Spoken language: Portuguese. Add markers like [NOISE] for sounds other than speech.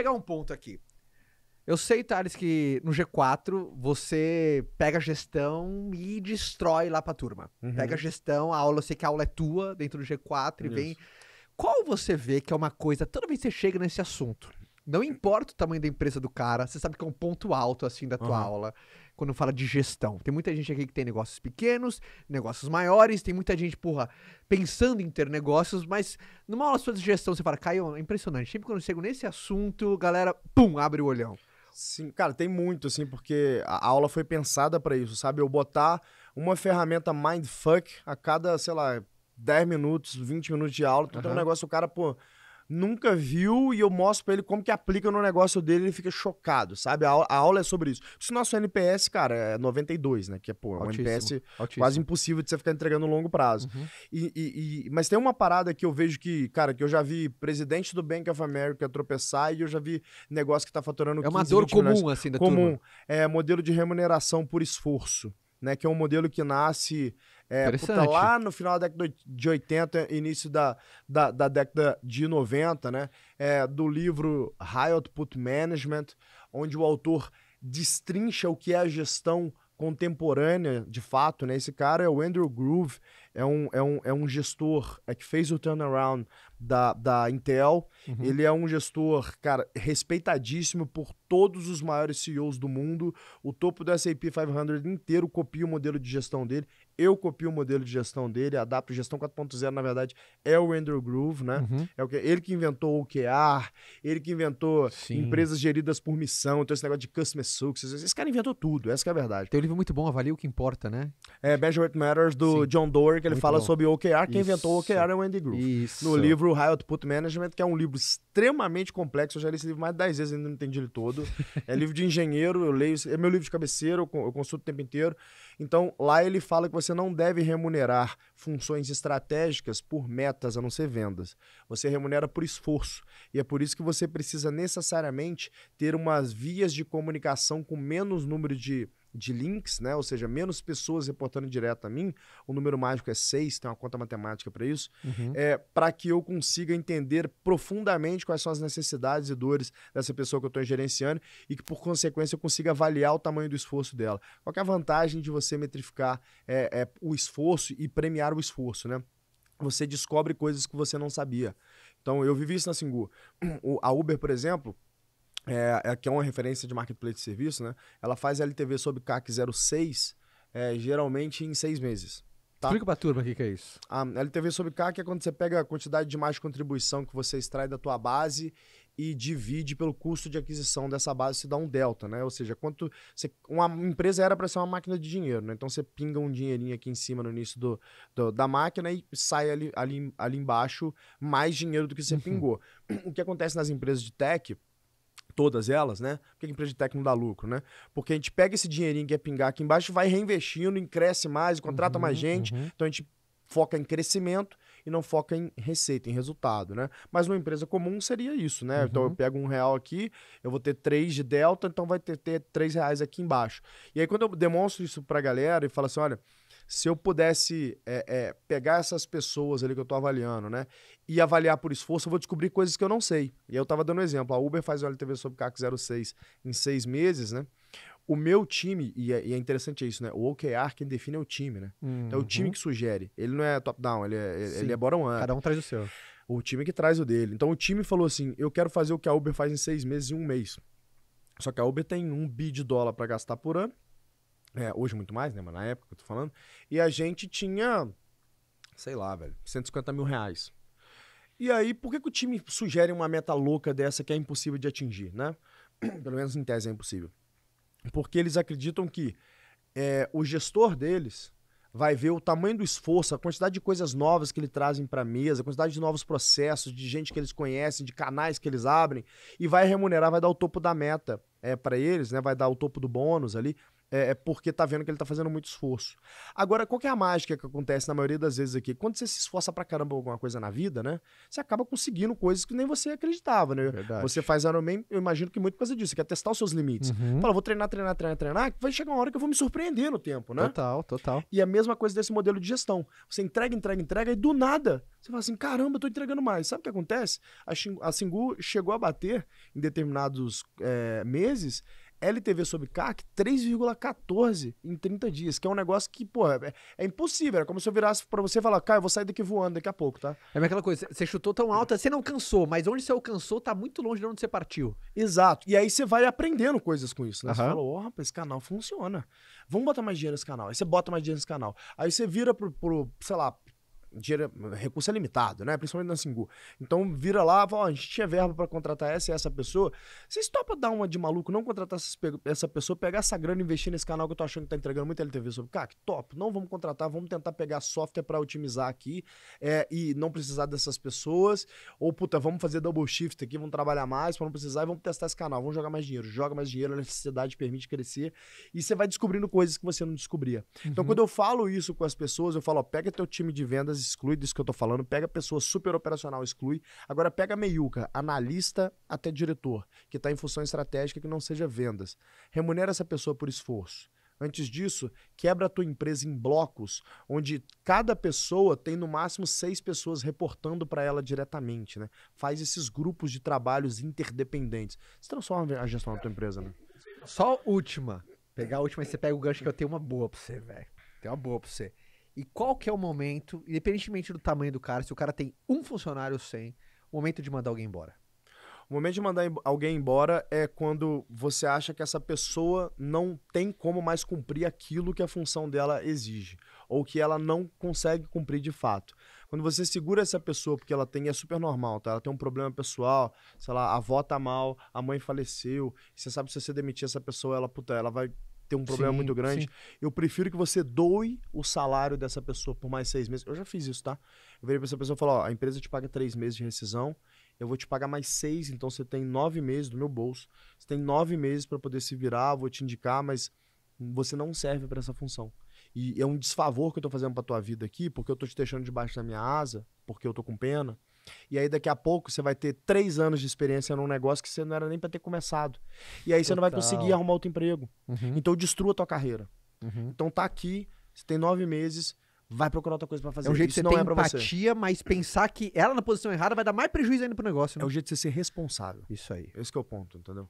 pegar um ponto aqui. Eu sei, Thales, que no G4 você pega a gestão e destrói lá pra turma. Uhum. Pega a gestão, a aula, eu sei que a aula é tua dentro do G4 e Isso. vem. Qual você vê que é uma coisa, toda vez que você chega nesse assunto, não importa o tamanho da empresa do cara, você sabe que é um ponto alto, assim, da tua uhum. aula, quando fala de gestão. Tem muita gente aqui que tem negócios pequenos, negócios maiores, tem muita gente, porra, pensando em ter negócios, mas numa aula sua de gestão, você fala, Caio, é impressionante. Sempre quando eu chego nesse assunto, galera, pum, abre o olhão. Sim, cara, tem muito, assim, porque a aula foi pensada para isso, sabe? Eu botar uma ferramenta mindfuck a cada, sei lá, 10 minutos, 20 minutos de aula, tu uhum. É tem um negócio, o cara, pô. Por nunca viu e eu mostro pra ele como que aplica no negócio dele, ele fica chocado, sabe? A, a aula é sobre isso. Se o nosso NPS, cara, é 92, né? Que é, pô, é um NPS altíssimo. quase impossível de você ficar entregando no longo prazo. Uhum. E, e, e, mas tem uma parada que eu vejo que, cara, que eu já vi presidente do Bank of America tropeçar e eu já vi negócio que tá faturando É uma 15, dor comum, milhões. assim, da comum. Turma. É modelo de remuneração por esforço. Né, que é um modelo que nasce é, puta, lá no final da década de 80, início da, da, da década de 90, né? É, do livro High Output Management, onde o autor destrincha o que é a gestão contemporânea, de fato, né? Esse cara é o Andrew Groove, é um, é um, é um gestor é, que fez o turnaround da, da Intel. Uhum. Ele é um gestor, cara, respeitadíssimo por todos os maiores CEOs do mundo. O topo do S&P 500 inteiro copia o modelo de gestão dele eu copio o modelo de gestão dele, adapto. Gestão 4.0, na verdade, é o Andrew Groove, né? Uhum. É o que, ele que inventou o OKR, ele que inventou Sim. empresas geridas por missão, então esse negócio de customer success. Esse cara inventou tudo, essa é a verdade. Tem um livro muito bom, Avalia o que Importa, né? É Measure It Matters, do Sim. John Doerr, que ele muito fala bom. sobre o OKR. Quem inventou o OKR é o Andy Groove. Isso. No livro High Output Management, que é um livro extremamente complexo. Eu já li esse livro mais de 10 vezes, ainda não entendi ele todo. [LAUGHS] é livro de engenheiro, eu leio. É meu livro de cabeceiro eu consulto o tempo inteiro. Então, lá ele fala que você você não deve remunerar funções estratégicas por metas, a não ser vendas. Você remunera por esforço. E é por isso que você precisa necessariamente ter umas vias de comunicação com menos número de de links, né? Ou seja, menos pessoas reportando direto a mim. O número mágico é 6, tem uma conta matemática para isso. Uhum. É, para que eu consiga entender profundamente quais são as necessidades e dores dessa pessoa que eu estou gerenciando e que, por consequência, eu consiga avaliar o tamanho do esforço dela. Qual é a vantagem de você metrificar é, é, o esforço e premiar o esforço, né? Você descobre coisas que você não sabia. Então, eu vivi isso na Singu. A Uber, por exemplo, é, é, que é uma referência de marketplace de serviço, né? Ela faz LTV sobre CAC 06, é, geralmente em seis meses. Tá? Explica pra turma o que, que é isso. A LTV sobre CAC é quando você pega a quantidade de mais contribuição que você extrai da tua base e divide pelo custo de aquisição dessa base, se dá um delta, né? Ou seja, quanto você, uma empresa era para ser uma máquina de dinheiro, né? Então você pinga um dinheirinho aqui em cima no início do, do da máquina e sai ali, ali, ali embaixo mais dinheiro do que você uhum. pingou. O que acontece nas empresas de tech todas elas, né? Porque que a empresa de tech não dá lucro, né? Porque a gente pega esse dinheirinho que é pingar aqui embaixo, vai reinvestindo, e cresce mais, contrata uhum, mais gente. Uhum. Então a gente foca em crescimento e não foca em receita, em resultado, né? Mas uma empresa comum seria isso, né? Uhum. Então eu uhum. pego um real aqui, eu vou ter três de delta, então vai ter, ter três reais aqui embaixo. E aí quando eu demonstro isso para galera e falo assim, olha, se eu pudesse é, é, pegar essas pessoas ali que eu estou avaliando, né? E avaliar por esforço, eu vou descobrir coisas que eu não sei. E eu estava dando um exemplo. A Uber faz o LTV sobre CAC 06 em seis meses, né? O meu time, e é, e é interessante isso, né? O OKR, quem define é o time, né? Uhum. Então é o time uhum. que sugere. Ele não é top-down, ele é, Sim. ele é bottom-up. Cada um traz o seu. O time que traz o dele. Então o time falou assim: eu quero fazer o que a Uber faz em seis meses e um mês. Só que a Uber tem um bi de dólar para gastar por ano é, hoje muito mais, né? Mas na época que eu tô falando. E a gente tinha, sei lá, velho, 150 mil reais. E aí, por que, que o time sugere uma meta louca dessa que é impossível de atingir, né? [CLEARS THROAT] Pelo menos em tese é impossível. Porque eles acreditam que é, o gestor deles vai ver o tamanho do esforço, a quantidade de coisas novas que eles trazem para a mesa, a quantidade de novos processos, de gente que eles conhecem, de canais que eles abrem, e vai remunerar, vai dar o topo da meta é, para eles, né? vai dar o topo do bônus ali é, é, porque tá vendo que ele tá fazendo muito esforço. Agora, qual é a mágica que acontece na maioria das vezes aqui? Quando você se esforça pra caramba alguma coisa na vida, né? Você acaba conseguindo coisas que nem você acreditava, né? Verdade. Você faz Ironman, eu imagino que muito por causa disso. Você quer testar os seus limites. Uhum. Fala, vou treinar, treinar, treinar, treinar, vai chegar uma hora que eu vou me surpreender no tempo, né? Total, total. E a mesma coisa desse modelo de gestão. Você entrega, entrega, entrega e do nada você fala assim, caramba, eu tô entregando mais. Sabe o que acontece? A, a Singu chegou a bater em determinados é, meses LTV sobre CAC 3,14 em 30 dias, que é um negócio que, pô, é, é impossível. É como se eu virasse para você e falar, cara, eu vou sair daqui voando daqui a pouco, tá? É aquela coisa, você chutou tão alta, você não alcançou, mas onde você alcançou tá muito longe de onde você partiu. Exato. E aí você vai aprendendo coisas com isso, né? Uhum. Você fala, ó, oh, rapaz, esse canal funciona. Vamos botar mais dinheiro nesse canal. Aí você bota mais dinheiro nesse canal. Aí você vira pro, pro sei lá, dinheiro, recurso é limitado, né? Principalmente na Singu. Então vira lá, fala, oh, a gente tinha verba para contratar essa e essa pessoa. Vocês topa dar uma de maluco, não contratar essa pessoa, pegar essa grana e investir nesse canal que eu tô achando que tá entregando muita LTV sobre. Cara, que top, não vamos contratar, vamos tentar pegar software para otimizar aqui é, e não precisar dessas pessoas. Ou, puta, vamos fazer double shift aqui, vamos trabalhar mais para não precisar e vamos testar esse canal, vamos jogar mais dinheiro. Joga mais dinheiro, a necessidade permite crescer e você vai descobrindo coisas que você não descobria. Então, uhum. Então, quando eu falo isso com as pessoas, eu falo, ó, pega teu time de vendas exclui disso que eu tô falando, pega pessoa super operacional, exclui. Agora pega meiuca, analista até diretor, que está em função estratégica que não seja vendas. Remunera essa pessoa por esforço. Antes disso, quebra a tua empresa em blocos, onde cada pessoa tem no máximo seis pessoas reportando para ela diretamente, né? Faz esses grupos de trabalhos interdependentes. Se transforma a gestão da tua empresa, né? Só última. Pegar a última e você pega o gancho que eu tenho uma boa para você, velho. Tem uma boa para você e qual que é o momento, independentemente do tamanho do cara, se o cara tem um funcionário ou 100, o momento de mandar alguém embora? O momento de mandar alguém embora é quando você acha que essa pessoa não tem como mais cumprir aquilo que a função dela exige, ou que ela não consegue cumprir de fato. Quando você segura essa pessoa porque ela tem, é super normal, tá? Ela tem um problema pessoal, sei lá, a avó tá mal, a mãe faleceu, você sabe que se você demitir essa pessoa, ela, puta, ela vai tem um problema sim, muito grande. Sim. Eu prefiro que você doe o salário dessa pessoa por mais seis meses. Eu já fiz isso, tá? Eu virei pra essa pessoa e falei, ó, a empresa te paga três meses de rescisão, eu vou te pagar mais seis, então você tem nove meses do meu bolso. Você tem nove meses para poder se virar, vou te indicar, mas você não serve para essa função. E é um desfavor que eu tô fazendo pra tua vida aqui, porque eu tô te deixando debaixo da minha asa, porque eu tô com pena. E aí daqui a pouco você vai ter três anos de experiência num negócio que você não era nem para ter começado. E aí Total. você não vai conseguir arrumar outro emprego. Uhum. Então destrua a tua carreira. Uhum. Então tá aqui, você tem nove meses, vai procurar outra coisa para fazer. É um jeito Isso que você não tem é empatia, você. mas pensar que ela na posição errada vai dar mais prejuízo ainda pro negócio. Né? É o jeito de você ser responsável. Isso aí. Esse é o ponto, entendeu?